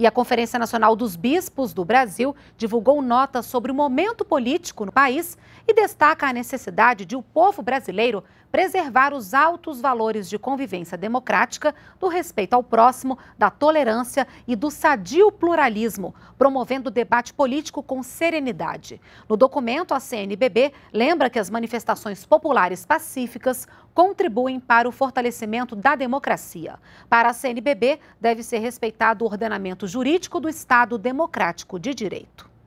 E a Conferência Nacional dos Bispos do Brasil divulgou nota sobre o momento político no país e destaca a necessidade de o povo brasileiro preservar os altos valores de convivência democrática, do respeito ao próximo, da tolerância e do sadio pluralismo, promovendo o debate político com serenidade. No documento, a CNBB lembra que as manifestações populares pacíficas contribuem para o fortalecimento da democracia. Para a CNBB, deve ser respeitado o ordenamento jurídico do Estado Democrático de Direito.